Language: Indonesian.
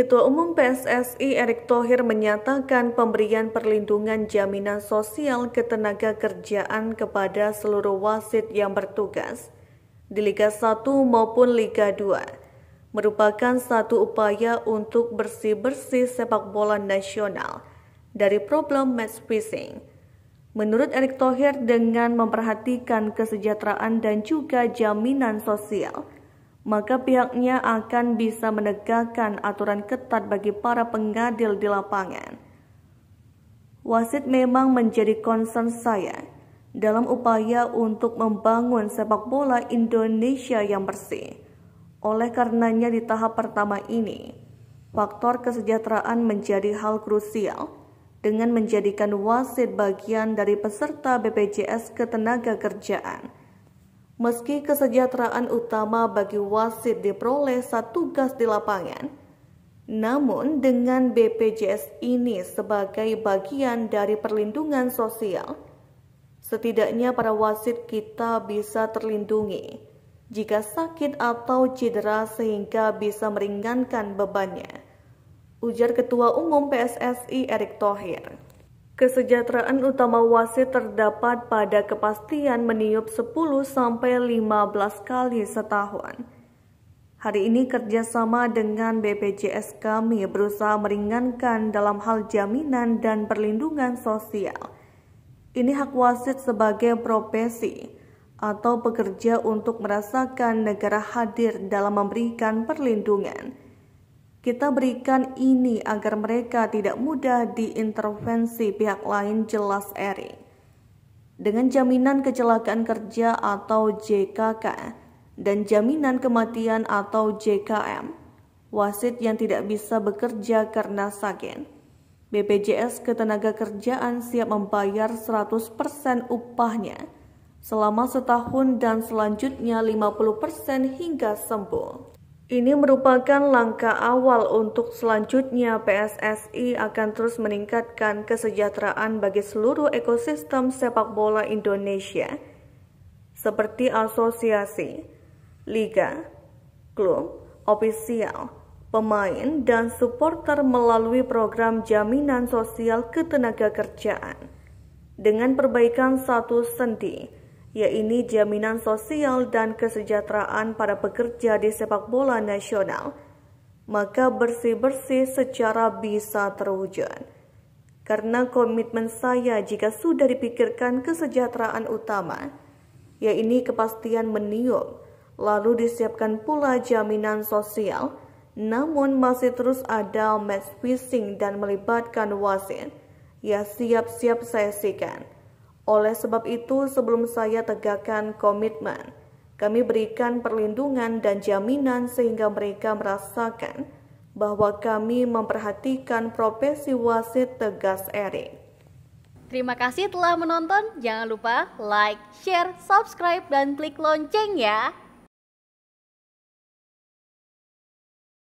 Ketua Umum PSSI Erick Thohir menyatakan pemberian perlindungan jaminan sosial ketenaga kerjaan kepada seluruh wasit yang bertugas di Liga 1 maupun Liga 2 merupakan satu upaya untuk bersih-bersih sepak bola nasional dari problem match fixing. Menurut Erick Thohir, dengan memperhatikan kesejahteraan dan juga jaminan sosial – maka pihaknya akan bisa menegakkan aturan ketat bagi para pengadil di lapangan. Wasit memang menjadi concern saya dalam upaya untuk membangun sepak bola Indonesia yang bersih. Oleh karenanya di tahap pertama ini, faktor kesejahteraan menjadi hal krusial dengan menjadikan wasit bagian dari peserta BPJS Ketenagakerjaan. kerjaan Meski kesejahteraan utama bagi wasit diperoleh saat tugas di lapangan, namun dengan BPJS ini sebagai bagian dari perlindungan sosial, setidaknya para wasit kita bisa terlindungi jika sakit atau cedera sehingga bisa meringankan bebannya. Ujar Ketua Umum PSSI Erick Thohir. Kesejahteraan utama wasit terdapat pada kepastian meniup 10-15 kali setahun. Hari ini kerjasama dengan BPJS kami berusaha meringankan dalam hal jaminan dan perlindungan sosial. Ini hak wasit sebagai profesi atau pekerja untuk merasakan negara hadir dalam memberikan perlindungan kita berikan ini agar mereka tidak mudah diintervensi pihak lain jelas Eri. Dengan jaminan kecelakaan kerja atau JKK dan jaminan kematian atau JKM, wasit yang tidak bisa bekerja karena sakit. BPJS Ketenagakerjaan siap membayar 100% upahnya selama setahun dan selanjutnya 50% hingga sembuh. Ini merupakan langkah awal untuk selanjutnya PSSI akan terus meningkatkan kesejahteraan bagi seluruh ekosistem sepak bola Indonesia, seperti asosiasi, liga, klub, ofisial, pemain, dan supporter melalui program jaminan sosial ketenaga kerjaan. Dengan perbaikan satu sendi, yaitu jaminan sosial dan kesejahteraan para pekerja di sepak bola nasional, maka bersih-bersih secara bisa terwujud. Karena komitmen saya jika sudah dipikirkan kesejahteraan utama, yaitu kepastian meniup, lalu disiapkan pula jaminan sosial, namun masih terus ada match fishing dan melibatkan wasit. Ya siap-siap saya sikan. Oleh sebab itu, sebelum saya tegakkan komitmen, kami berikan perlindungan dan jaminan sehingga mereka merasakan bahwa kami memperhatikan profesi wasit tegas Erik. Terima kasih telah menonton. Jangan lupa like, share, subscribe, dan klik lonceng ya.